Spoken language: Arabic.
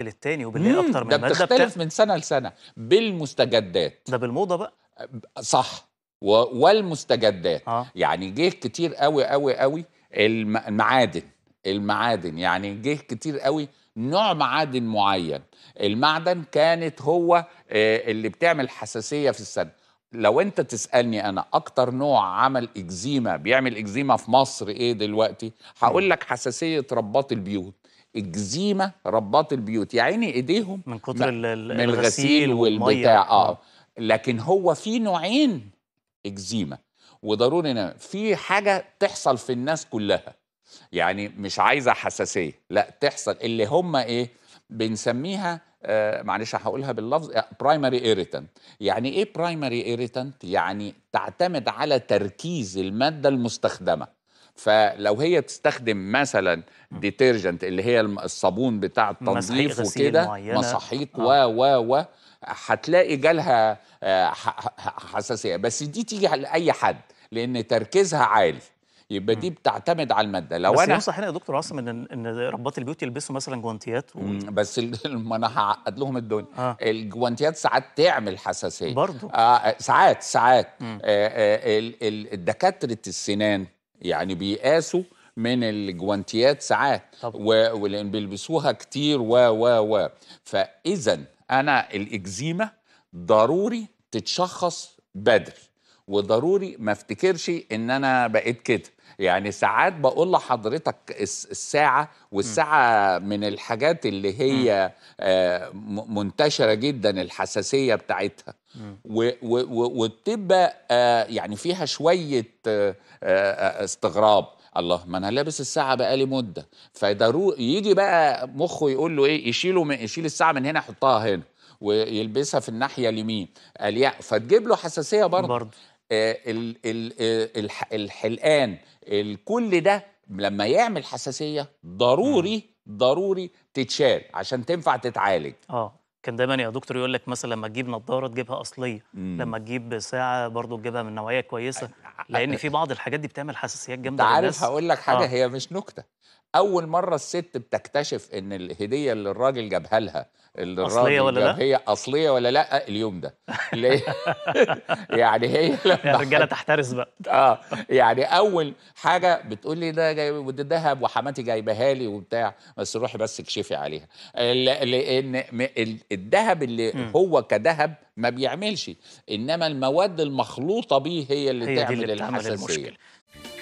للتاني وباللي اكتر من ده بتختلف من سنه لسنه بالمستجدات ده بالموضه بقى صح و... والمستجدات آه. يعني جه كتير قوي قوي قوي الم... المعادن المعادن يعني جه كتير قوي نوع معادن معين المعدن كانت هو آه، اللي بتعمل حساسيه في السن لو انت تسالني انا اكتر نوع عمل اكزيما بيعمل اكزيما في مصر ايه دلوقتي هقول لك حساسيه رباط البيوت اكزيما رباط البيوت يا عيني ايديهم من كتر من الغسيل والبتاع آه. اه لكن هو في نوعين اكزيما وضروري ان في حاجه تحصل في الناس كلها يعني مش عايزه حساسيه لا تحصل اللي هم ايه بنسميها آه معلش هقولها باللفظ برايمري آه، ايريتنت يعني ايه برايمري ايريتنت يعني تعتمد على تركيز الماده المستخدمه فلو هي بتستخدم مثلا ديترجنت اللي هي الصابون بتاع التنظيف وكده مصاحيق آه. و و و هتلاقي جالها آه، حساسيه بس دي تيجي لاي حد لان تركيزها عالي يبقى دي بتعتمد على الماده لو بس انا ينصح هنا يا دكتور عاصم ان ان ربات البيوت يلبسوا مثلا جوانتيات و... بس ما انا هعقد لهم الدنيا آه. الجوانتيات ساعات تعمل حساسيه برضه آه ساعات ساعات آه آه الدكاتره السنان يعني بيقاسوا من الجوانتيات ساعات و... ولان بيلبسوها كتير و و و فاذا انا الاكزيما ضروري تتشخص بدري وضروري ما افتكرش ان انا بقيت كده يعني ساعات بقول لحضرتك الساعة والساعة م. من الحاجات اللي هي آه، م. منتشرة جدا الحساسية بتاعتها وتبقى آه، يعني فيها شوية آه، استغراب الله ما انا لابس الساعه بقالي مده فيجي يجي بقى مخه يقول له ايه يشيله من يشيل الساعه من هنا يحطها هنا ويلبسها في الناحيه اليمين الياء فتجيب له حساسيه برضه آه، آه، الحلقان كل ده لما يعمل حساسيه ضروري ضروري تتشال عشان تنفع تتعالج اه كان دايما يا دكتور يقول لك مثلا لما تجيب نظاره تجيبها اصليه مم. لما تجيب ساعه برضو تجيبها من نوعيه كويسه لان في بعض الحاجات دي بتعمل حساسيات جامده عارف هقول لك حاجه آه. هي مش نكته اول مره الست بتكتشف ان الهديه اللي الراجل جابها لها اللي اصليه ولا لا هي اصليه ولا لا اليوم ده يعني هي يا رجاله تحترس بقى اه يعني اول حاجه بتقول لي ده جاي ذهب وحماتي جايبها لي وبتاع بس روحي بس اكشفي عليها لان الذهب اللي م. هو كذهب ما بيعملش انما المواد المخلوطه بيه هي اللي هي تعمل, اللي الحساسيه المشكلة.